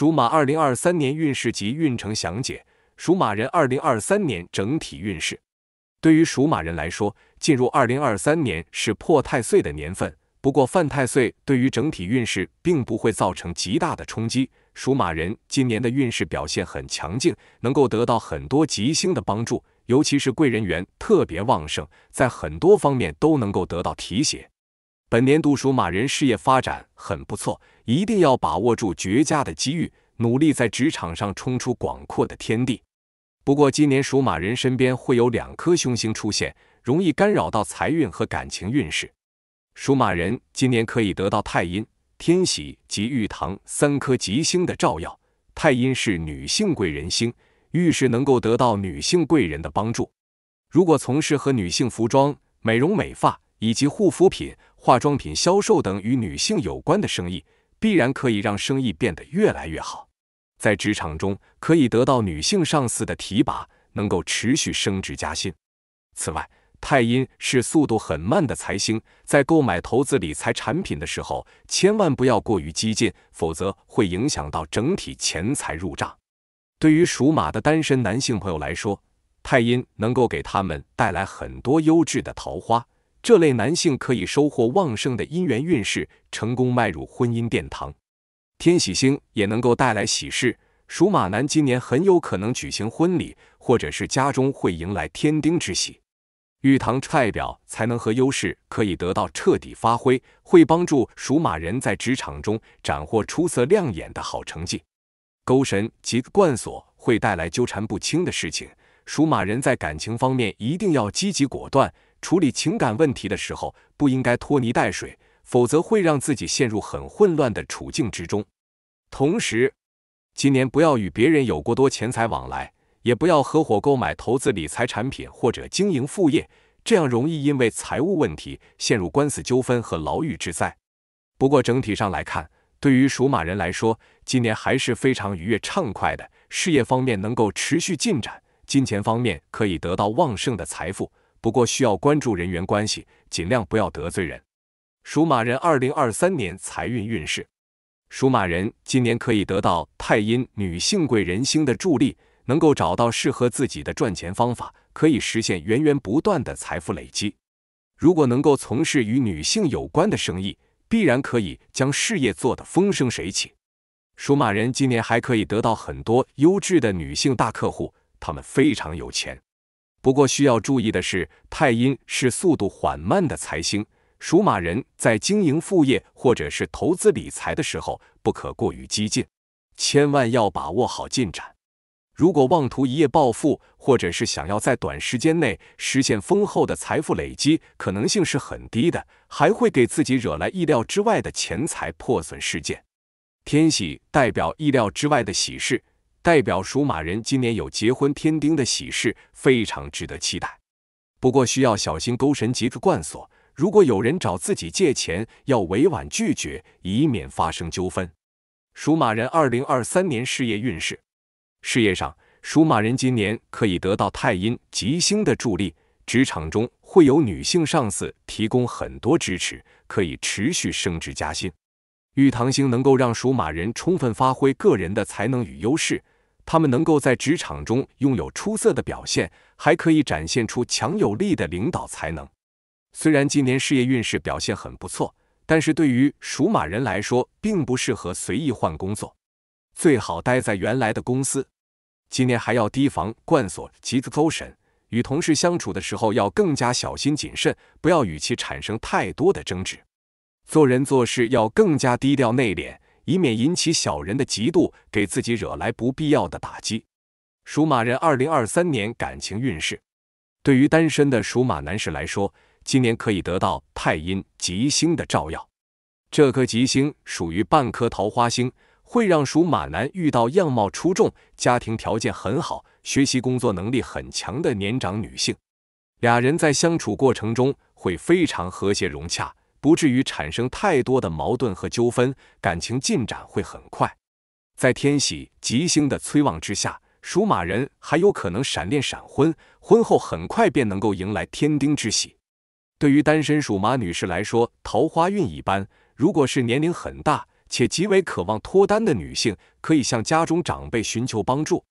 属马二零二三年运势及运程详解。属马人二零二三年整体运势，对于属马人来说，进入二零二三年是破太岁的年份。不过犯太岁对于整体运势并不会造成极大的冲击。属马人今年的运势表现很强劲，能够得到很多吉星的帮助，尤其是贵人缘特别旺盛，在很多方面都能够得到提携。本年度属马人事业发展很不错，一定要把握住绝佳的机遇，努力在职场上冲出广阔的天地。不过，今年属马人身边会有两颗凶星出现，容易干扰到财运和感情运势。属马人今年可以得到太阴、天喜及玉堂三颗吉星的照耀。太阴是女性贵人星，遇事能够得到女性贵人的帮助。如果从事和女性服装、美容、美发。以及护肤品、化妆品销售等与女性有关的生意，必然可以让生意变得越来越好。在职场中，可以得到女性上司的提拔，能够持续升职加薪。此外，太阴是速度很慢的财星，在购买、投资理财产品的时候，千万不要过于激进，否则会影响到整体钱财入账。对于属马的单身男性朋友来说，太阴能够给他们带来很多优质的桃花。这类男性可以收获旺盛的姻缘运势，成功迈入婚姻殿堂。天喜星也能够带来喜事，属马男今年很有可能举行婚礼，或者是家中会迎来天丁之喜。玉堂踹表才能和优势可以得到彻底发挥，会帮助属马人在职场中斩获出色亮眼的好成绩。勾神及冠锁会带来纠缠不清的事情，属马人在感情方面一定要积极果断。处理情感问题的时候，不应该拖泥带水，否则会让自己陷入很混乱的处境之中。同时，今年不要与别人有过多钱财往来，也不要合伙购买、投资理财产品或者经营副业，这样容易因为财务问题陷入官司纠纷和牢狱之灾。不过，整体上来看，对于属马人来说，今年还是非常愉悦畅快的，事业方面能够持续进展，金钱方面可以得到旺盛的财富。不过需要关注人员关系，尽量不要得罪人。属马人二零二三年财运运势，属马人今年可以得到太阴女性贵人星的助力，能够找到适合自己的赚钱方法，可以实现源源不断的财富累积。如果能够从事与女性有关的生意，必然可以将事业做得风生水起。属马人今年还可以得到很多优质的女性大客户，他们非常有钱。不过需要注意的是，太阴是速度缓慢的财星，属马人在经营副业或者是投资理财的时候，不可过于激进，千万要把握好进展。如果妄图一夜暴富，或者是想要在短时间内实现丰厚的财富累积，可能性是很低的，还会给自己惹来意料之外的钱财破损事件。天喜代表意料之外的喜事。代表属马人今年有结婚添丁的喜事，非常值得期待。不过需要小心勾神吉字冠锁。如果有人找自己借钱，要委婉拒绝，以免发生纠纷。属马人2023年事业运势：事业上，属马人今年可以得到太阴吉星的助力，职场中会有女性上司提供很多支持，可以持续升职加薪。玉堂星能够让属马人充分发挥个人的才能与优势。他们能够在职场中拥有出色的表现，还可以展现出强有力的领导才能。虽然今年事业运势表现很不错，但是对于属马人来说，并不适合随意换工作，最好待在原来的公司。今年还要提防惯所吉字勾神，与同事相处的时候要更加小心谨慎，不要与其产生太多的争执，做人做事要更加低调内敛。以免引起小人的嫉妒，给自己惹来不必要的打击。属马人2023年感情运势，对于单身的属马男士来说，今年可以得到太阴吉星的照耀。这颗吉星属于半颗桃花星，会让属马男遇到样貌出众、家庭条件很好、学习工作能力很强的年长女性。俩人在相处过程中会非常和谐融洽。不至于产生太多的矛盾和纠纷，感情进展会很快。在天喜吉星的催旺之下，属马人还有可能闪恋闪婚，婚后很快便能够迎来天丁之喜。对于单身属马女士来说，桃花运一般。如果是年龄很大且极为渴望脱单的女性，可以向家中长辈寻求帮助。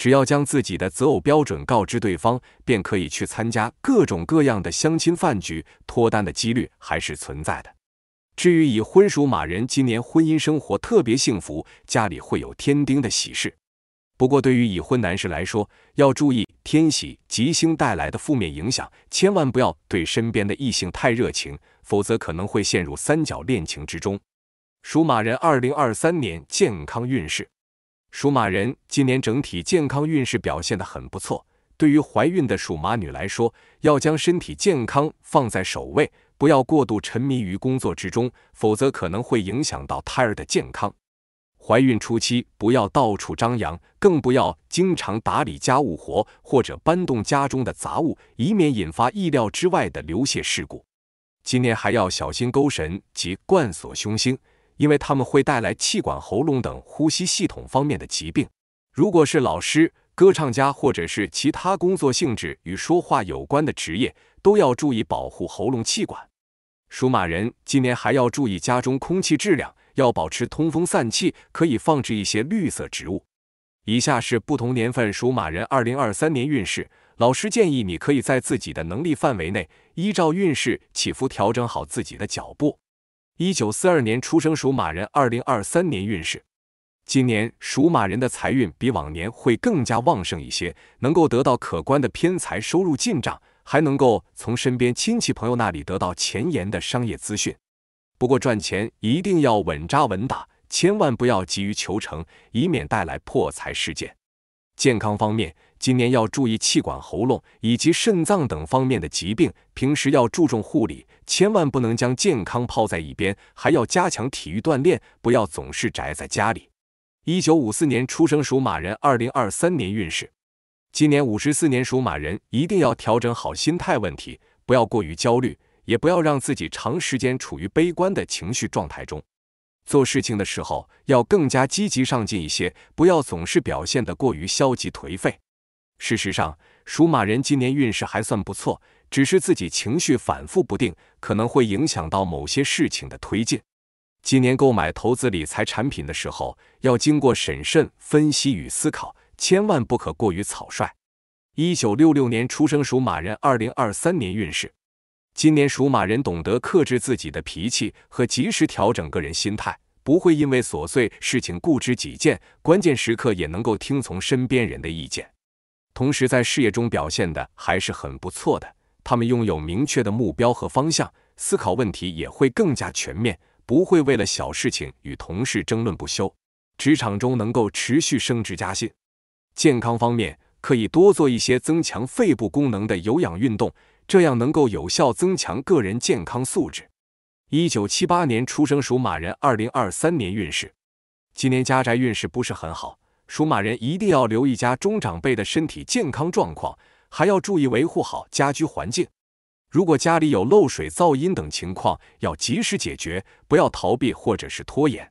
只要将自己的择偶标准告知对方，便可以去参加各种各样的相亲饭局，脱单的几率还是存在的。至于已婚属马人，今年婚姻生活特别幸福，家里会有添丁的喜事。不过，对于已婚男士来说，要注意天喜吉星带来的负面影响，千万不要对身边的异性太热情，否则可能会陷入三角恋情之中。属马人2023年健康运势。属马人今年整体健康运势表现得很不错。对于怀孕的属马女来说，要将身体健康放在首位，不要过度沉迷于工作之中，否则可能会影响到胎儿的健康。怀孕初期不要到处张扬，更不要经常打理家务活或者搬动家中的杂物，以免引发意料之外的流血事故。今年还要小心勾神及冠锁凶星。因为它们会带来气管、喉咙等呼吸系统方面的疾病。如果是老师、歌唱家或者是其他工作性质与说话有关的职业，都要注意保护喉咙、气管。属马人今年还要注意家中空气质量，要保持通风散气，可以放置一些绿色植物。以下是不同年份属马人二零二三年运势。老师建议你可以在自己的能力范围内，依照运势起伏调整好自己的脚步。一九四二年出生属马人，二零二三年运势。今年属马人的财运比往年会更加旺盛一些，能够得到可观的偏财收入进账，还能够从身边亲戚朋友那里得到前沿的商业资讯。不过赚钱一定要稳扎稳打，千万不要急于求成，以免带来破财事件。健康方面，今年要注意气管、喉咙以及肾脏等方面的疾病，平时要注重护理，千万不能将健康抛在一边，还要加强体育锻炼，不要总是宅在家里。一九五四年出生属马人，二零二三年运势，今年五十四年属马人一定要调整好心态问题，不要过于焦虑，也不要让自己长时间处于悲观的情绪状态中。做事情的时候要更加积极上进一些，不要总是表现得过于消极颓废。事实上，属马人今年运势还算不错，只是自己情绪反复不定，可能会影响到某些事情的推进。今年购买投资理财产品的时候，要经过审慎分析与思考，千万不可过于草率。一九六六年出生属马人，二零二三年运势。今年属马人懂得克制自己的脾气和及时调整个人心态，不会因为琐碎事情固执己见，关键时刻也能够听从身边人的意见。同时，在事业中表现的还是很不错的，他们拥有明确的目标和方向，思考问题也会更加全面，不会为了小事情与同事争论不休。职场中能够持续升职加薪。健康方面，可以多做一些增强肺部功能的有氧运动。这样能够有效增强个人健康素质。一九七八年出生属马人，二零二三年运势。今年家宅运势不是很好，属马人一定要留意家中长辈的身体健康状况，还要注意维护好家居环境。如果家里有漏水、噪音等情况，要及时解决，不要逃避或者是拖延。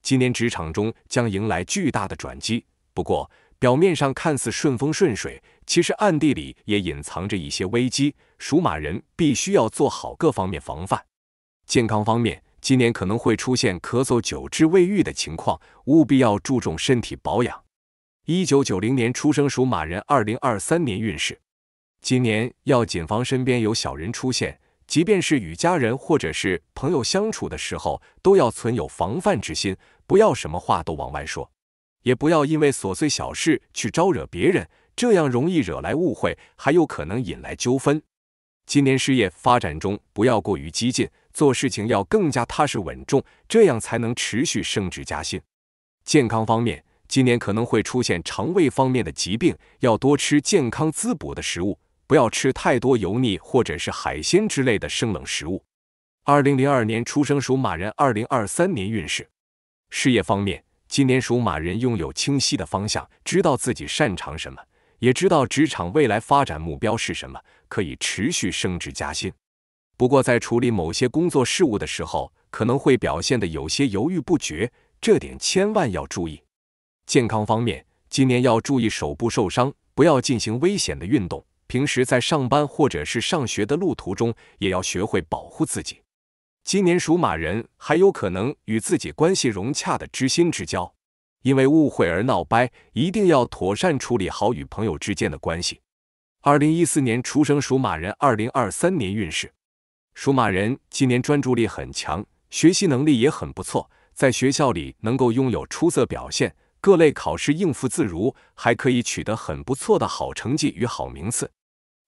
今年职场中将迎来巨大的转机，不过。表面上看似顺风顺水，其实暗地里也隐藏着一些危机。属马人必须要做好各方面防范。健康方面，今年可能会出现咳嗽久治未愈的情况，务必要注重身体保养。一九九零年出生属马人，二零二三年运势，今年要谨防身边有小人出现，即便是与家人或者是朋友相处的时候，都要存有防范之心，不要什么话都往外说。也不要因为琐碎小事去招惹别人，这样容易惹来误会，还有可能引来纠纷。今年事业发展中不要过于激进，做事情要更加踏实稳重，这样才能持续升职加薪。健康方面，今年可能会出现肠胃方面的疾病，要多吃健康滋补的食物，不要吃太多油腻或者是海鲜之类的生冷食物。二零零二年出生属马人，二零二三年运势，事业方面。今年属马人拥有清晰的方向，知道自己擅长什么，也知道职场未来发展目标是什么，可以持续升职加薪。不过在处理某些工作事务的时候，可能会表现的有些犹豫不决，这点千万要注意。健康方面，今年要注意手部受伤，不要进行危险的运动。平时在上班或者是上学的路途中，也要学会保护自己。今年属马人还有可能与自己关系融洽的知心之交，因为误会而闹掰，一定要妥善处理好与朋友之间的关系。二零一四年出生属马人，二零二三年运势，属马人今年专注力很强，学习能力也很不错，在学校里能够拥有出色表现，各类考试应付自如，还可以取得很不错的好成绩与好名次。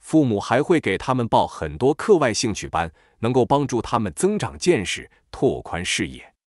父母还会给他们报很多课外兴趣班。能够帮助他们增长见识，拓宽视野。